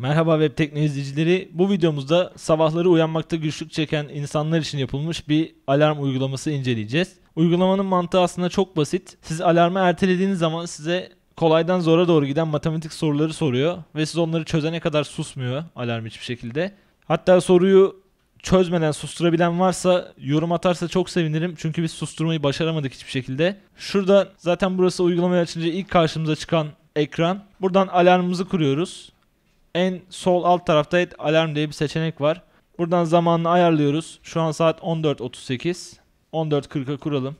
Merhaba Web Tekne izleyicileri. Bu videomuzda sabahları uyanmakta güçlük çeken insanlar için yapılmış bir alarm uygulaması inceleyeceğiz. Uygulamanın mantığı aslında çok basit. Siz alarmı ertelediğiniz zaman size kolaydan zora doğru giden matematik soruları soruyor ve siz onları çözene kadar susmuyor alarm hiçbir şekilde. Hatta soruyu çözmeden susturabilen varsa yorum atarsa çok sevinirim. Çünkü biz susturmayı başaramadık hiçbir şekilde. Şurada zaten burası uygulamayı açınca ilk karşımıza çıkan ekran. Buradan alarmımızı kuruyoruz. En sol alt tarafta et alarm diye bir seçenek var. Buradan zamanını ayarlıyoruz. Şu an saat 14.38. 14.40'a kuralım.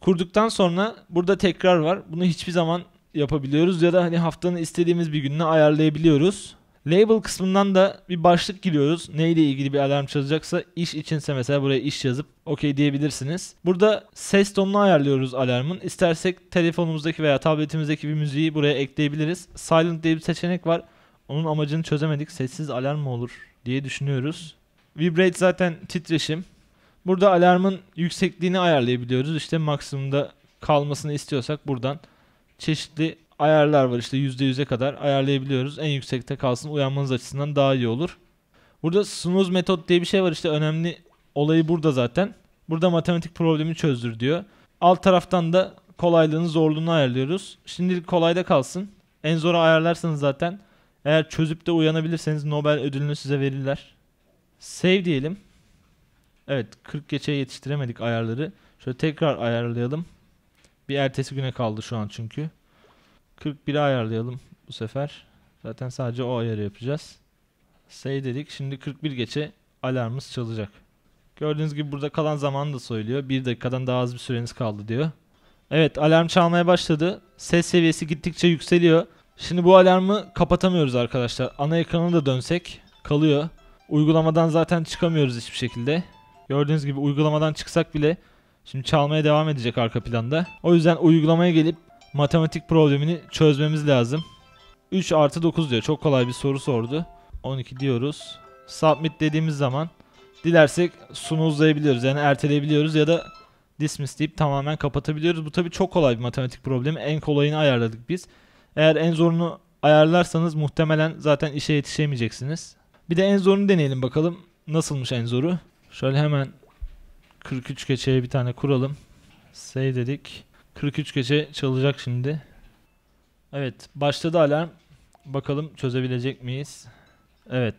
Kurduktan sonra burada tekrar var. Bunu hiçbir zaman yapabiliyoruz ya da hani haftanın istediğimiz bir gününe ayarlayabiliyoruz. Label kısmından da bir başlık giriyoruz. Neyle ilgili bir alarm çalacaksa iş içinse mesela buraya iş yazıp okey diyebilirsiniz. Burada ses tonunu ayarlıyoruz alarmın. İstersek telefonumuzdaki veya tabletimizdeki bir müziği buraya ekleyebiliriz. Silent diye bir seçenek var. Onun amacını çözemedik. Sessiz alarm mı olur diye düşünüyoruz. Vibrate zaten titreşim. Burada alarmın yüksekliğini ayarlayabiliyoruz. İşte maksimumda kalmasını istiyorsak buradan çeşitli ayarlar var. İşte %100'e kadar ayarlayabiliyoruz. En yüksekte kalsın uyanmanız açısından daha iyi olur. Burada snooze metot diye bir şey var. İşte önemli olayı burada zaten. Burada matematik problemi çözdür diyor. Alt taraftan da kolaylığını zorluğunu ayarlıyoruz. Şimdilik kolayda kalsın. En zora ayarlarsanız zaten eğer çözüp de uyanabilirseniz Nobel ödülünü size verirler. Save diyelim. Evet 40 geçe yetiştiremedik ayarları. Şöyle tekrar ayarlayalım. Bir ertesi güne kaldı şu an çünkü. 41'e ayarlayalım bu sefer. Zaten sadece o ayarı yapacağız. Say dedik. Şimdi 41 geçe alarmımız çalacak. Gördüğünüz gibi burada kalan zamanı da söylüyor. 1 dakikadan daha az bir süreniz kaldı diyor. Evet alarm çalmaya başladı. Ses seviyesi gittikçe yükseliyor. Şimdi bu alarmı kapatamıyoruz arkadaşlar. Ana ekrana da dönsek kalıyor. Uygulamadan zaten çıkamıyoruz hiçbir şekilde. Gördüğünüz gibi uygulamadan çıksak bile şimdi çalmaya devam edecek arka planda. O yüzden uygulamaya gelip matematik problemini çözmemiz lazım. 3 artı 9 diyor. Çok kolay bir soru sordu. 12 diyoruz. Submit dediğimiz zaman dilersek sunu uzayabiliyoruz. Yani erteleyebiliyoruz ya da dismiss deyip tamamen kapatabiliyoruz. Bu tabi çok kolay bir matematik problemi. En kolayını ayarladık biz. Eğer en zorunu ayarlarsanız muhtemelen zaten işe yetişemeyeceksiniz. Bir de en zorunu deneyelim bakalım. Nasılmış en zoru? Şöyle hemen 43 keçeye bir tane kuralım. Save dedik. 43 keçe çalacak şimdi. Evet başladı alarm. Bakalım çözebilecek miyiz? Evet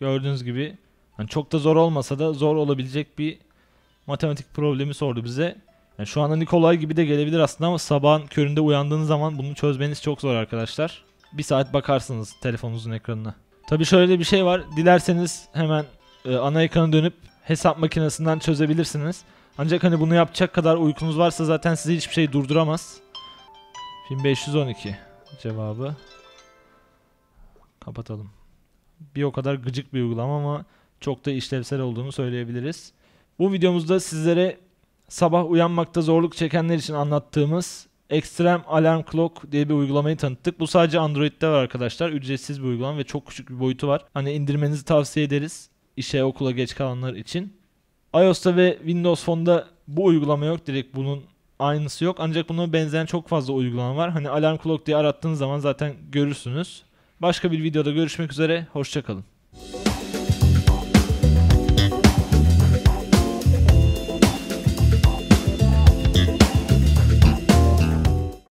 gördüğünüz gibi yani çok da zor olmasa da zor olabilecek bir matematik problemi sordu bize. Yani şu anda Nikolay gibi de gelebilir aslında ama sabahın köründe uyandığınız zaman bunu çözmeniz çok zor arkadaşlar. Bir saat bakarsınız telefonunuzun ekranına. Tabi şöyle bir şey var. Dilerseniz hemen e, ana ekrana dönüp hesap makinesinden çözebilirsiniz. Ancak hani bunu yapacak kadar uykunuz varsa zaten sizi hiçbir şey durduramaz. 1512 cevabı. Kapatalım. Bir o kadar gıcık bir uygulama ama çok da işlevsel olduğunu söyleyebiliriz. Bu videomuzda sizlere sabah uyanmakta zorluk çekenler için anlattığımız Extreme Alarm Clock diye bir uygulamayı tanıttık. Bu sadece Android'de var arkadaşlar. Ücretsiz bir uygulama ve çok küçük bir boyutu var. Hani indirmenizi tavsiye ederiz. İşe okula geç kalanlar için. iOS'ta ve Windows Phone'da bu uygulama yok. Direkt bunun aynısı yok. Ancak buna benzeyen çok fazla uygulama var. Hani Alarm Clock diye arattığınız zaman zaten görürsünüz. Başka bir videoda görüşmek üzere. Hoşçakalın.